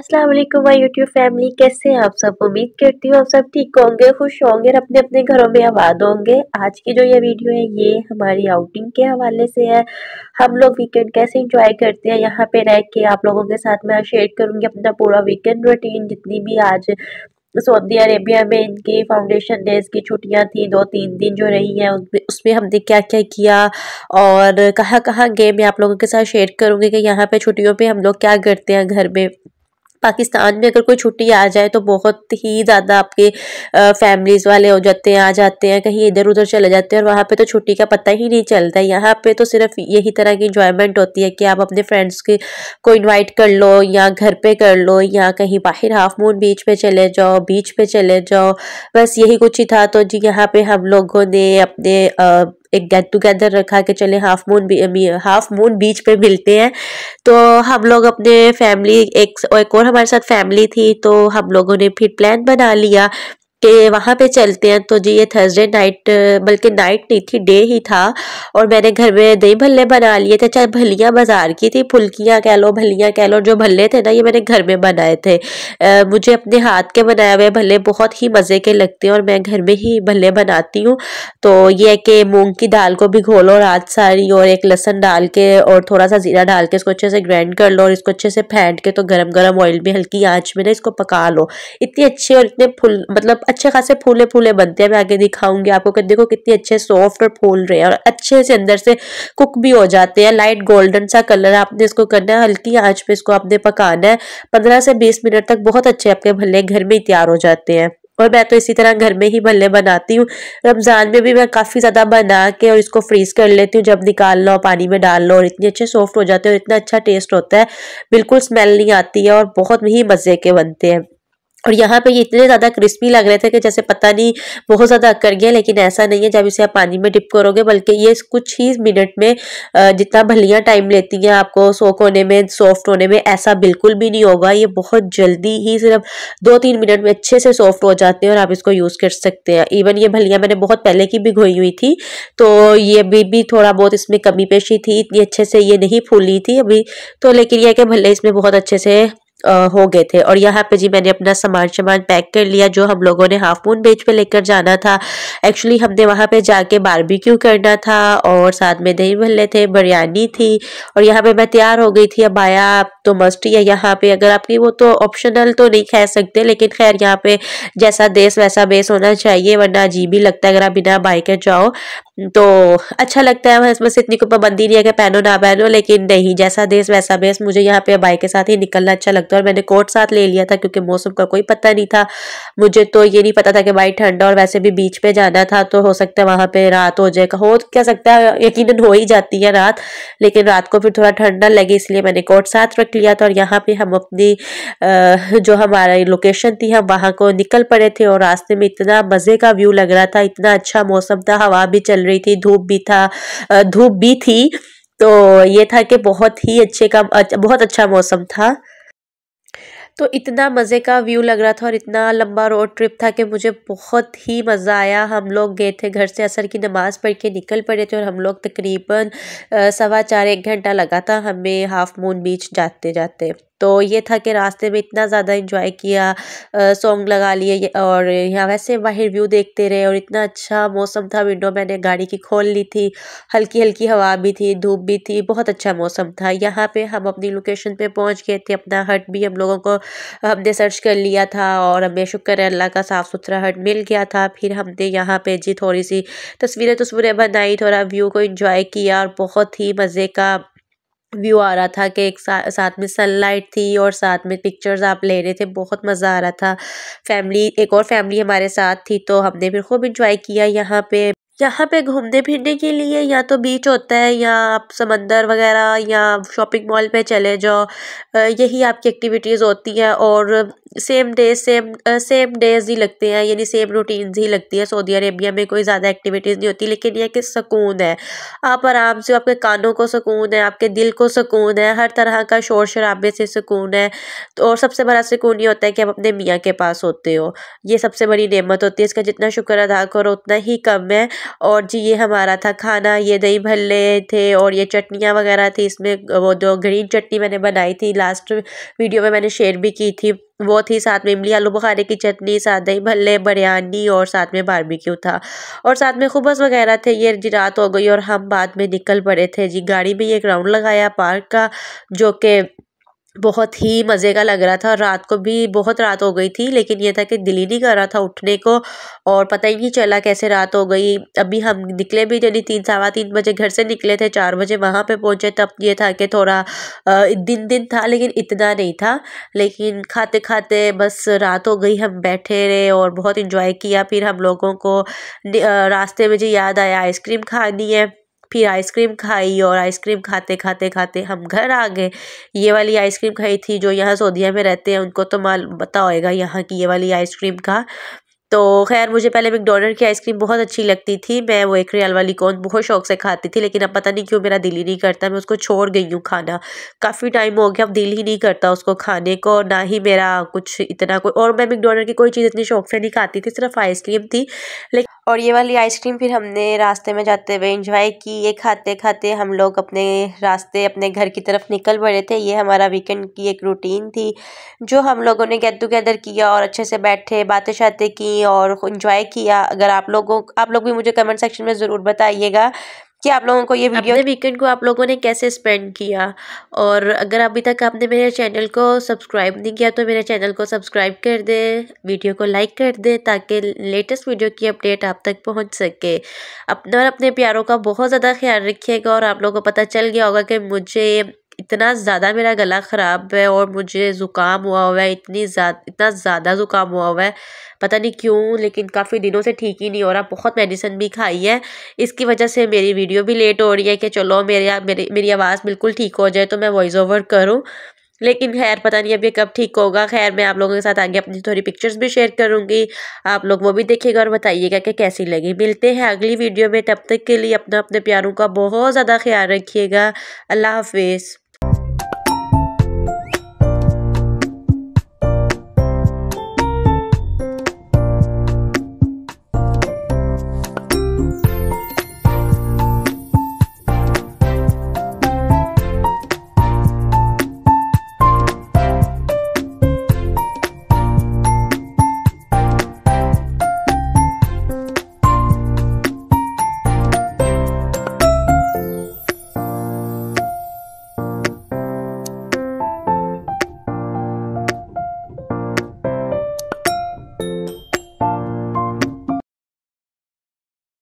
अस्सलाम वालेकुम my YouTube family कैसे हैं आप सब उम्मीद करती हूँ आप सब ठीक होंगे खुश होंगे और अपने अपने घरों में आबाद होंगे आज की जो ये वीडियो है ये हमारी आउटिंग के हवाले से है हम लोग वीकेंड कैसे इंजॉय करते हैं यहाँ पे रह के आप लोगों के साथ मैं शेयर करूँगी अपना पूरा वीकेंड रूटीन जितनी भी आज सऊदी अरेबिया में इनकी फाउंडेशन डेज की छुट्टियां थी दो तीन दिन जो रही हैं उसमें उसमें हमने क्या क्या किया और कहाँ कहाँ गए मैं आप लोगों के साथ शेयर करूँगी कि यहाँ पे छुट्टियों पे हम लोग क्या करते हैं घर में पाकिस्तान में अगर कोई छुट्टी आ जाए तो बहुत ही ज़्यादा आपके फैमिलीज़ वाले हो जाते हैं आ जाते हैं कहीं इधर उधर चले जाते हैं और वहाँ पे तो छुट्टी का पता ही नहीं चलता है यहाँ पे तो सिर्फ यही तरह की इंजॉयमेंट होती है कि आप अपने फ्रेंड्स के को इनवाइट कर लो या घर पे कर लो या कहीं बाहर हाफ मून बीच पर चले जाओ बीच पर चले जाओ बस यही कुछ ही था तो जी यहाँ पर हम लोगों ने अपने एक गेट टुगेदर रखा के चले half moon half moon beach पे मिलते हैं तो हम लोग अपने फैमिली एक, एक और हमारे साथ फैमिली थी तो हम लोगों ने फिर प्लान बना लिया कि वहाँ पे चलते हैं तो जी ये थर्सडे नाइट बल्कि नाइट नहीं थी डे ही था और मैंने घर में दही भल्ले बना लिए थे चाहे भलियाँ बाज़ार की थी फुल्कियाँ कह लो भलियाँ कह लो जो भल्ले थे ना ये मैंने घर में बनाए थे आ, मुझे अपने हाथ के बनाए हुए भल्ले बहुत ही मज़े के लगते हैं और मैं घर में ही भल्ले बनाती हूँ तो ये है कि मूँग की दाल को भिगो लो रात सारी और एक लहसन डाल के और थोड़ा सा ज़ीरा डाल के इसको अच्छे से ग्राइंड कर लो और इसको अच्छे से फेंट के तो गर्म गर्म ऑयल में हल्की आँच में ना इसको पका लो इतनी अच्छे और इतने फुल मतलब अच्छे खासे फूले फूले बनते हैं मैं आगे दिखाऊंगी आपको कि देखो कितने अच्छे सॉफ्ट और फूल रहे हैं और अच्छे से अंदर से कुक भी हो जाते हैं लाइट गोल्डन सा कलर आपने इसको करना है हल्की आँच पे इसको आपने पकाना है पंद्रह से बीस मिनट तक बहुत अच्छे आपके भले घर में ही तैयार हो जाते हैं और मैं तो इसी तरह घर में ही भल्ले बनाती हूँ रमज़ान में भी मैं काफ़ी ज़्यादा बना के और इसको फ्रीज़ कर लेती हूँ जब निकाल लो पानी में डाल लो और इतने अच्छे सॉफ्ट हो जाते हैं और इतना अच्छा टेस्ट होता है बिल्कुल स्मेल नहीं आती है और बहुत ही मज़े के बनते हैं और यहाँ पे ये इतने ज़्यादा क्रिस्पी लग रहे थे कि जैसे पता नहीं बहुत ज़्यादा अकर गया लेकिन ऐसा नहीं है जब इसे आप पानी में डिप करोगे बल्कि ये कुछ ही मिनट में जितना भलियाँ टाइम लेती हैं आपको सोक होने में सॉफ्ट होने में ऐसा बिल्कुल भी नहीं होगा ये बहुत जल्दी ही सिर्फ दो तीन मिनट में अच्छे से सॉफ्ट हो जाते हैं और आप इसको यूज़ कर सकते हैं इवन ये भलियाँ मैंने बहुत पहले की भिगोई हुई थी तो ये अभी भी थोड़ा बहुत इसमें कमी पेशी थी इतनी अच्छे से ये नहीं फूली थी अभी तो लेकिन यह कि भले इसमें बहुत अच्छे से हो गए थे और यहाँ पे जी मैंने अपना सामान सामान पैक कर लिया जो हम लोगों ने हाफ मून बीच पे लेकर जाना था एक्चुअली हमने वहाँ पे जाके बारबेक्यू करना था और साथ में दही भल्ले थे बिरयानी थी और यहाँ पे मैं तैयार हो गई थी अब आया तो मस्ट ही है यहाँ पे अगर आपकी वो तो ऑप्शनल तो नहीं खा सकते लेकिन खैर यहाँ पे जैसा देश वैसा बेस होना चाहिए वरना अजीब ही लगता है अगर आप बिना बाइक जाओ तो अच्छा लगता है इसमें से इतनी कोई पाबंदी नहीं है कि पहनो ना पहनो लेकिन नहीं जैसा देश वैसा बेस मुझे यहाँ पे बाइक के साथ ही निकलना अच्छा लगता है और मैंने कोट साथ ले लिया था क्योंकि मौसम का कोई पता नहीं था मुझे तो ये नहीं पता था कि भाई ठंडा और वैसे भी बीच पे जाना था तो हो सकता है वहाँ पे रात हो जाए हो क्या सकता है यकीन हो ही जाती है रात लेकिन रात को फिर थोड़ा ठंडा लगे इसलिए मैंने कोट साथ रख लिया था और यहाँ पे हम अपनी जो हमारी लोकेशन थी हम वहाँ को निकल पड़े थे और रास्ते में इतना मज़े का व्यू लग रहा था इतना अच्छा मौसम था हवा भी चल रही थी धूप भी था धूप भी थी तो ये था कि बहुत ही अच्छे का अच्छा, बहुत अच्छा मौसम था तो इतना मज़े का व्यू लग रहा था और इतना लंबा रोड ट्रिप था कि मुझे बहुत ही मज़ा आया हम लोग गए थे घर से असर की नमाज़ पढ़ के निकल पड़े थे और हम लोग तकरीबन सवा चार एक घंटा लगा था हमें हाफ मून बीच जाते जाते तो ये था कि रास्ते में इतना ज़्यादा इंजॉय किया सॉन्ग लगा लिए और यहाँ वैसे बाहर व्यू देखते रहे और इतना अच्छा मौसम था विंडो मैंने गाड़ी की खोल ली थी हल्की हल्की हवा भी थी धूप भी थी बहुत अच्छा मौसम था यहाँ पे हम अपनी लोकेशन पे पहुँच गए थे अपना हट भी हम लोगों को हमने सर्च कर लिया था और हमें शुक्र है अल्लाह का साफ़ सुथरा हट मिल गया था फिर हमने यहाँ पर जी थोड़ी सी तस्वीरें तस्वीरें बनाई थोड़ा व्यू को इन्जॉय किया और बहुत ही मज़े का व्यू आ रहा था कि एक सा, साथ में सनलाइट थी और साथ में पिक्चर्स आप ले रहे थे बहुत मज़ा आ रहा था फैमिली एक और फैमिली हमारे साथ थी तो हमने भी खूब इंजॉय किया यहाँ पे यहाँ पे घूमने फिरने के लिए या तो बीच होता है या आप समंदर वगैरह या शॉपिंग मॉल पे चले जाओ यही आपकी एक्टिविटीज़ होती हैं और same day same same days ही लगते हैं यानी सेम रूटीन्स ही लगती है सऊदी अरेबिया में कोई ज़्यादा एक्टिविटीज़ नहीं होती लेकिन यह कि सुकून है आप आराम से आपके कानों को सुकून है आपके दिल को सुकून है हर तरह का शोर शराबे से सुकून है तो और सबसे बड़ा सुकून ये होता है कि आप अपने मियाँ के पास होते हो ये सबसे बड़ी नमत होती है इसका जितना शुक्र अदा करो उतना ही कम है और जी ये हमारा था खाना ये दही भल्ले थे और ये चटनियाँ वगैरह थी इसमें वो जो ग्रीन चटनी मैंने बनाई थी लास्ट वीडियो में मैंने शेयर भी की थी वो थी साथ में इमली आलू बुखारे की चटनी साथ दही भल्ले बिरयानी और साथ में बारबेक्यू था और साथ में खुबस वगैरह थे ये जी रात हो गई और हम बाद में निकल पड़े थे जी गाड़ी में ये एक राउंड लगाया पार्क का जो कि बहुत ही मज़े का लग रहा था और रात को भी बहुत रात हो गई थी लेकिन ये था कि दिल ही नहीं कर रहा था उठने को और पता ही नहीं चला कैसे रात हो गई अभी हम निकले भी यानी तीन सवा तीन बजे घर से निकले थे चार बजे वहाँ पे पहुँचे तब ये था कि थोड़ा दिन दिन था लेकिन इतना नहीं था लेकिन खाते खाते बस रात हो गई हम बैठे रहे और बहुत इंजॉय किया फिर हम लोगों को रास्ते में याद आया आइसक्रीम खानी है फिर आइसक्रीम खाई और आइसक्रीम खाते खाते खाते हम घर आ गए ये वाली आइसक्रीम खाई थी जो यहाँ सऊदिया में रहते हैं उनको तो माल पता होएगा यहाँ की ये वाली आइसक्रीम का तो खैर मुझे पहले मैकडोनल्ड की आइसक्रीम बहुत अच्छी लगती थी मैं वो एक रियल वाली कौन बहुत शौक से खाती थी लेकिन अब पता नहीं क्यों मेरा दिल ही नहीं करता मैं उसको छोड़ गई हूँ खाना काफ़ी टाइम हो गया अब दिल ही नहीं करता उसको खाने को और ना ही मेरा कुछ इतना कोई और मैं मैकडोनल्ड की कोई चीज़ इतनी शौक से नहीं खाती थी सिर्फ आइसक्रीम थी लेकिन और ये वाली आइसक्रीम फिर हमने रास्ते में जाते हुए इंजॉय की ये खाते खाते हम लोग अपने रास्ते अपने घर की तरफ निकल पड़े थे ये हमारा वीकेंड की एक रूटीन थी जो हम लोगों ने गेट टुगेदर किया और अच्छे से बैठे बातें शातें की और इन्जॉय किया अगर आप लोगों आप लोग भी मुझे कमेंट सेक्शन में ज़रूर बताइएगा कि आप लोगों को ये वीडियो अपने वीकेंड को आप लोगों ने कैसे स्पेंड किया और अगर अभी तक आपने मेरे चैनल को सब्सक्राइब नहीं किया तो मेरे चैनल को सब्सक्राइब कर दें वीडियो को लाइक कर दें ताकि लेटेस्ट वीडियो की अपडेट आप तक पहुंच सके अपने और अपने प्यारों का बहुत ज़्यादा ख्याल रखिएगा और आप लोगों को पता चल गया होगा कि मुझे इतना ज़्यादा मेरा गला ख़राब है और मुझे ज़ुकाम हुआ हुआ है इतनी ज़्यादा इतना ज़्यादा ज़ुकाम हुआ हुआ है पता नहीं क्यों लेकिन काफ़ी दिनों से ठीक ही नहीं हो रहा बहुत मेडिसिन भी खाई है इसकी वजह से मेरी वीडियो भी लेट हो रही है कि चलो मेरे मेरी मेरी आवाज़ बिल्कुल ठीक हो जाए तो मैं वॉइस ओवर करूँ लेकिन खैर पता नहीं अब ये कब ठीक होगा खैर मैं आप लोगों के साथ आगे अपनी थोड़ी पिक्चर्स भी शेयर करूँगी आप लोग वो भी देखिएगा और बताइएगा कि कैसी लगी मिलते हैं अगली वीडियो में तब तक के लिए अपना अपने प्यारों का बहुत ज़्यादा ख्याल रखिएगा अल्लाह हाफिज़